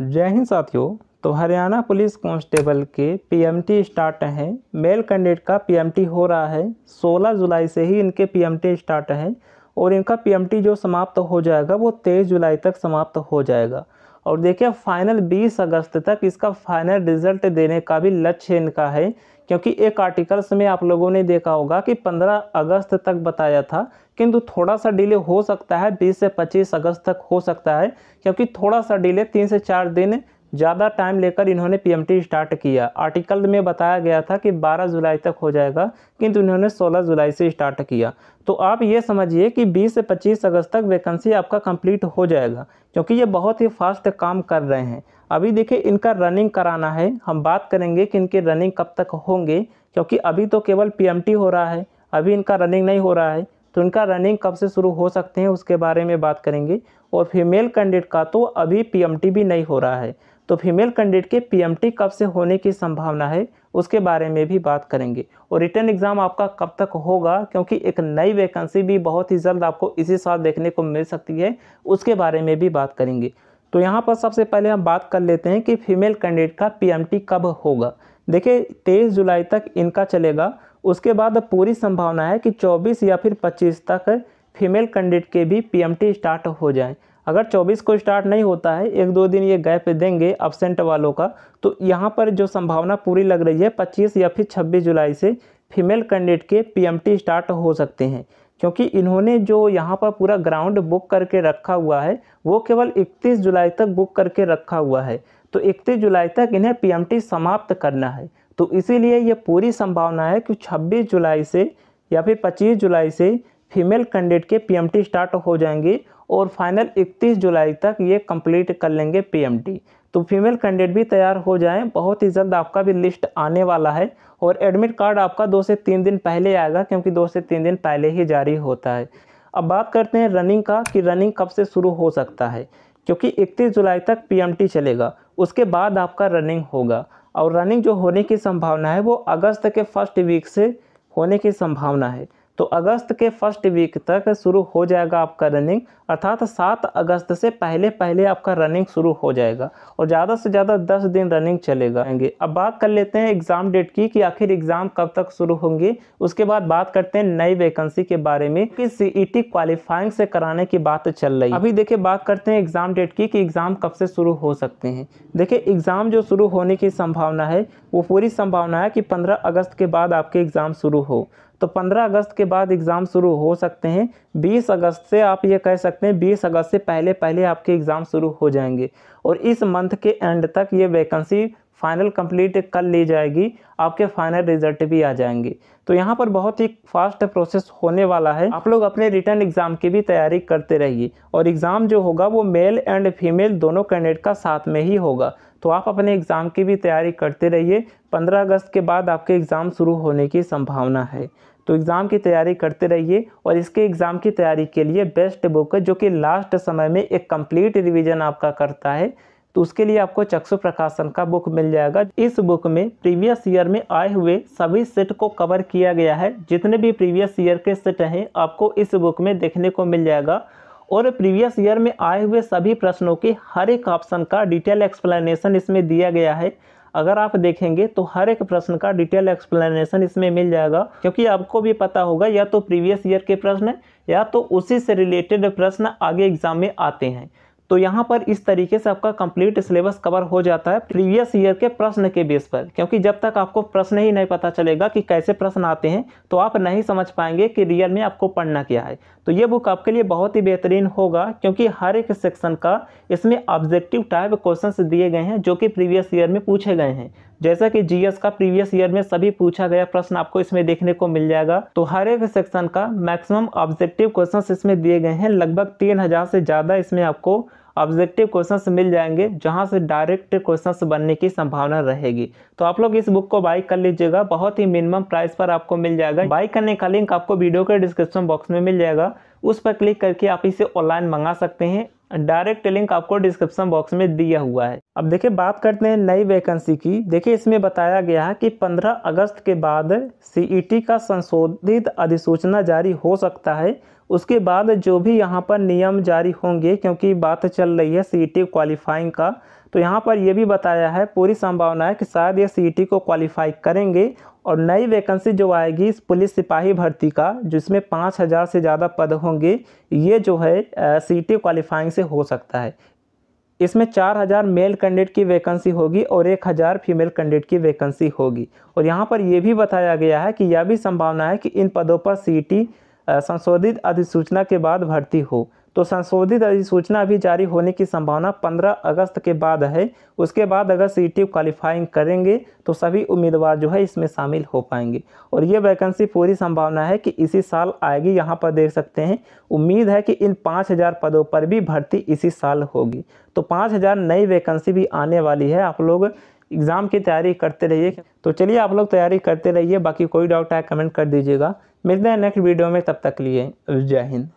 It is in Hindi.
जय हिंद साथियों तो हरियाणा पुलिस कांस्टेबल के पीएमटी स्टार्ट हैं मेल कैंडिडेट का पीएमटी हो रहा है 16 जुलाई से ही इनके पीएमटी स्टार्ट हैं और इनका पीएमटी जो समाप्त हो जाएगा वो 23 जुलाई तक समाप्त हो जाएगा और देखिए फाइनल 20 अगस्त तक इसका फाइनल रिजल्ट देने का भी लक्ष्य इनका है क्योंकि एक आर्टिकल्स में आप लोगों ने देखा होगा कि 15 अगस्त तक बताया था किंतु थोड़ा सा डिले हो सकता है 20 से 25 अगस्त तक हो सकता है क्योंकि थोड़ा सा डिले तीन से चार दिन ज़्यादा टाइम लेकर इन्होंने पीएमटी स्टार्ट किया आर्टिकल में बताया गया था कि 12 जुलाई तक हो जाएगा किंतु इन्होंने 16 जुलाई से स्टार्ट किया तो आप ये समझिए कि 20 से 25 अगस्त तक वैकेंसी आपका कंप्लीट हो जाएगा क्योंकि ये बहुत ही फास्ट काम कर रहे हैं अभी देखिए इनका रनिंग कराना है हम बात करेंगे कि इनके रनिंग कब तक होंगे क्योंकि अभी तो केवल पी हो रहा है अभी इनका रनिंग नहीं हो रहा है तो इनका रनिंग कब से शुरू हो सकते हैं उसके बारे में बात करेंगे और फीमेल कैंडिडेट का तो अभी पीएमटी भी नहीं हो रहा है तो फीमेल कैंडिडेट के पीएमटी कब से होने की संभावना है उसके बारे में भी बात करेंगे और रिटर्न एग्ज़ाम आपका कब तक होगा क्योंकि एक नई वैकेंसी भी बहुत ही जल्द आपको इसी साल देखने को मिल सकती है उसके बारे में भी बात करेंगे तो यहाँ पर सबसे पहले हम बात कर लेते हैं कि फीमेल कैंडिडेट का पी कब होगा देखिए तेईस जुलाई तक इनका चलेगा उसके बाद पूरी संभावना है कि चौबीस या फिर पच्चीस तक फीमेल कैंडिडेट के भी पीएमटी स्टार्ट हो जाए अगर 24 को स्टार्ट नहीं होता है एक दो दिन ये गैप देंगे अपसेंट वालों का तो यहाँ पर जो संभावना पूरी लग रही है 25 या फिर 26 जुलाई से फीमेल कैंडिडेट के पीएमटी स्टार्ट हो सकते हैं क्योंकि इन्होंने जो यहाँ पर पूरा ग्राउंड बुक करके रखा हुआ है वो केवल 31 जुलाई तक बुक करके रखा हुआ है तो 31 जुलाई तक इन्हें पीएमटी समाप्त करना है तो इसीलिए ये पूरी संभावना है कि 26 जुलाई से या फिर 25 जुलाई से फीमेल कैंडिडेट के पीएमटी स्टार्ट हो जाएंगे और फाइनल 31 जुलाई तक ये कंप्लीट कर लेंगे पीएमटी तो फीमेल कैंडिडेट भी तैयार हो जाएं बहुत ही जल्द आपका भी लिस्ट आने वाला है और एडमिट कार्ड आपका दो से तीन दिन पहले आएगा क्योंकि दो से तीन दिन पहले ही जारी होता है अब बात करते हैं रनिंग का कि रनिंग कब से शुरू हो सकता है क्योंकि इकतीस जुलाई तक पी चलेगा उसके बाद आपका रनिंग होगा और रनिंग जो होने की संभावना है वो अगस्त के फर्स्ट वीक से होने की संभावना है तो अगस्त के फर्स्ट वीक तक शुरू हो जाएगा आपका रनिंग अर्थात सात अगस्त से पहले पहले आपका रनिंग शुरू हो जाएगा और ज़्यादा से ज़्यादा दस दिन रनिंग चलेगा अब बात कर लेते हैं एग्ज़ाम डेट की कि आखिर एग्ज़ाम कब तक शुरू होंगी उसके बाद बात करते हैं नई वैकेंसी के बारे में कि सी ई टी क्वालिफाइंग से कराने की बात चल रही है अभी देखिए बात करते हैं एग्ज़ाम डेट की कि एग्ज़ाम कब से शुरू हो सकते हैं देखिए एग्ज़ाम जो शुरू होने की संभावना है वो पूरी संभावना है कि पंद्रह अगस्त के बाद आपके एग्ज़ाम शुरू हो तो 15 अगस्त के बाद एग्ज़ाम शुरू हो सकते हैं 20 अगस्त से आप ये कह सकते हैं 20 अगस्त से पहले पहले आपके एग्ज़ाम शुरू हो जाएंगे और इस मंथ के एंड तक ये वैकेंसी फाइनल कंप्लीट कर ली जाएगी आपके फाइनल रिजल्ट भी आ जाएंगे तो यहाँ पर बहुत ही फास्ट प्रोसेस होने वाला है आप लोग अपने रिटर्न एग्ज़ाम की भी तैयारी करते रहिए और एग्ज़ाम जो होगा वो मेल एंड फीमेल दोनों कैंडिडेट का साथ में ही होगा तो आप अपने एग्ज़ाम की भी तैयारी करते रहिए 15 अगस्त के बाद आपके एग्ज़ाम शुरू होने की संभावना है तो एग्ज़ाम की तैयारी करते रहिए और इसके एग्ज़ाम की तैयारी के लिए बेस्ट बुक है जो कि लास्ट समय में एक कंप्लीट रिवीजन आपका करता है तो उसके लिए आपको चक्षु प्रकाशन का बुक मिल जाएगा इस बुक में प्रीवियस ईयर में आए हुए सभी सेट को कवर किया गया है जितने भी प्रीवियस ईयर के सेट हैं आपको इस बुक में देखने को मिल जाएगा और प्रीवियस ईयर में आए हुए सभी प्रश्नों के हर एक ऑप्शन का डिटेल एक्सप्लेनेशन इसमें दिया गया है अगर आप देखेंगे तो हर एक प्रश्न का डिटेल एक्सप्लेनेशन इसमें मिल जाएगा क्योंकि आपको भी पता होगा या तो प्रीवियस ईयर के प्रश्न या तो उसी से रिलेटेड प्रश्न आगे एग्जाम में आते हैं तो यहाँ पर इस तरीके से आपका कंप्लीट सिलेबस कवर हो जाता है प्रीवियस ईयर के प्रश्न के बेस पर क्योंकि जब तक आपको प्रश्न ही नहीं पता चलेगा कि कैसे प्रश्न आते हैं तो आप नहीं समझ पाएंगे कि रियल में आपको पढ़ना क्या है तो ये बुक आपके लिए बहुत ही बेहतरीन होगा क्योंकि हर एक सेक्शन का इसमें ऑब्जेक्टिव टाइप क्वेश्चन दिए गए हैं जो कि प्रीवियस ईयर में पूछे गए हैं जैसा कि जीएस का प्रीवियस ईयर में सभी पूछा गया प्रश्न आपको इसमें देखने को मिल जाएगा तो हर एक सेक्शन का मैक्सिमम ऑब्जेक्टिव क्वेश्चंस इसमें दिए गए हैं लगभग तीन हजार से ज़्यादा इसमें आपको ऑब्जेक्टिव क्वेश्चंस मिल जाएंगे जहां से डायरेक्ट क्वेश्चंस बनने की संभावना रहेगी तो आप लोग इस बुक को बाई कर लीजिएगा बहुत ही मिनिमम प्राइस पर आपको मिल जाएगा बाई करने का लिंक आपको वीडियो के डिस्क्रिप्शन बॉक्स में मिल जाएगा उस पर क्लिक करके आप इसे ऑनलाइन मंगा सकते हैं डायरेक्ट लिंक आपको डिस्क्रिप्शन बॉक्स में दिया हुआ है अब देखिए बात करते हैं नई वैकेंसी की देखिए इसमें बताया गया है कि 15 अगस्त के बाद सीईटी e का संशोधित अधिसूचना जारी हो सकता है उसके बाद जो भी यहाँ पर नियम जारी होंगे क्योंकि बात चल रही है सीईटी क्वालिफाइंग e का तो यहाँ पर यह भी बताया है पूरी संभावना है कि शायद ये सीईटी e को क्वालिफाई करेंगे और नई वैकेंसी जो आएगी इस पुलिस सिपाही भर्ती का जिसमें पाँच हज़ार से ज़्यादा पद होंगे ये जो है सी क्वालिफाइंग e से हो सकता है इसमें चार हज़ार मेल कैंडिडेट की वैकेंसी होगी और एक हज़ार फीमेल कैंडिडेट की वैकेंसी होगी और यहाँ पर यह भी बताया गया है कि यह भी संभावना है कि इन पदों पर सीटी संशोधित अधिसूचना के बाद भर्ती हो तो संशोधित अधिसूचना अभी जारी होने की संभावना 15 अगस्त के बाद है उसके बाद अगर सी टी क्वालिफाइंग करेंगे तो सभी उम्मीदवार जो है इसमें शामिल हो पाएंगे और ये वैकेंसी पूरी संभावना है कि इसी साल आएगी यहाँ पर देख सकते हैं उम्मीद है कि इन 5000 पदों पर भी भर्ती इसी साल होगी तो पाँच नई वैकेंसी भी आने वाली है आप लोग एग्ज़ाम की तैयारी करते रहिए तो चलिए आप लोग तैयारी करते रहिए बाकी कोई डाउट आए कमेंट कर दीजिएगा मिलते हैं नेक्स्ट वीडियो में तब तक लिए जय हिंद